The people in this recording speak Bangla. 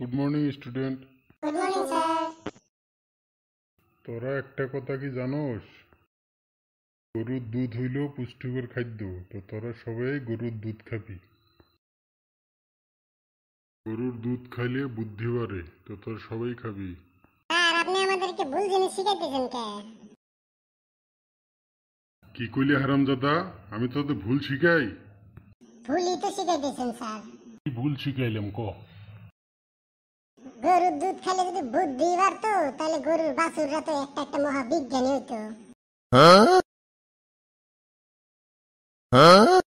গুড মর্নিং স্টুডেন্ট তোরা একটা কথা কি জানোস গরুর দুধ হইল পুষ্টিকর খাদ্য তো তোরা সবাই গরুর দুধ খাবি গরুর দুধ খাইলে বুদ্ধি বাড়ে তো তোরা সবাই খাবি আর আপনি আমাদেরকে ভুল জিনিস শিখাইতেছেন কেন কি কইলে দাদা আমি তো ভুল শিখাই ভুলই তো শিখাইতেছেন স্যার ভুল শিখাইলাম ক গরুর দুধ খাইলে যদি বুদ্ধি বাড়তো তাহলে গরুর বাছুররা তো একটা একটা মহাবিজ্ঞানী হইতো হ্যাঁ হ্যাঁ